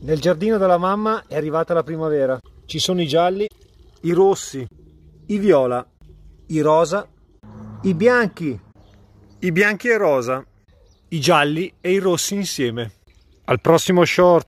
Nel giardino della mamma è arrivata la primavera. Ci sono i gialli, i rossi, i viola, i rosa, i bianchi, i bianchi e rosa, i gialli e i rossi insieme. Al prossimo short!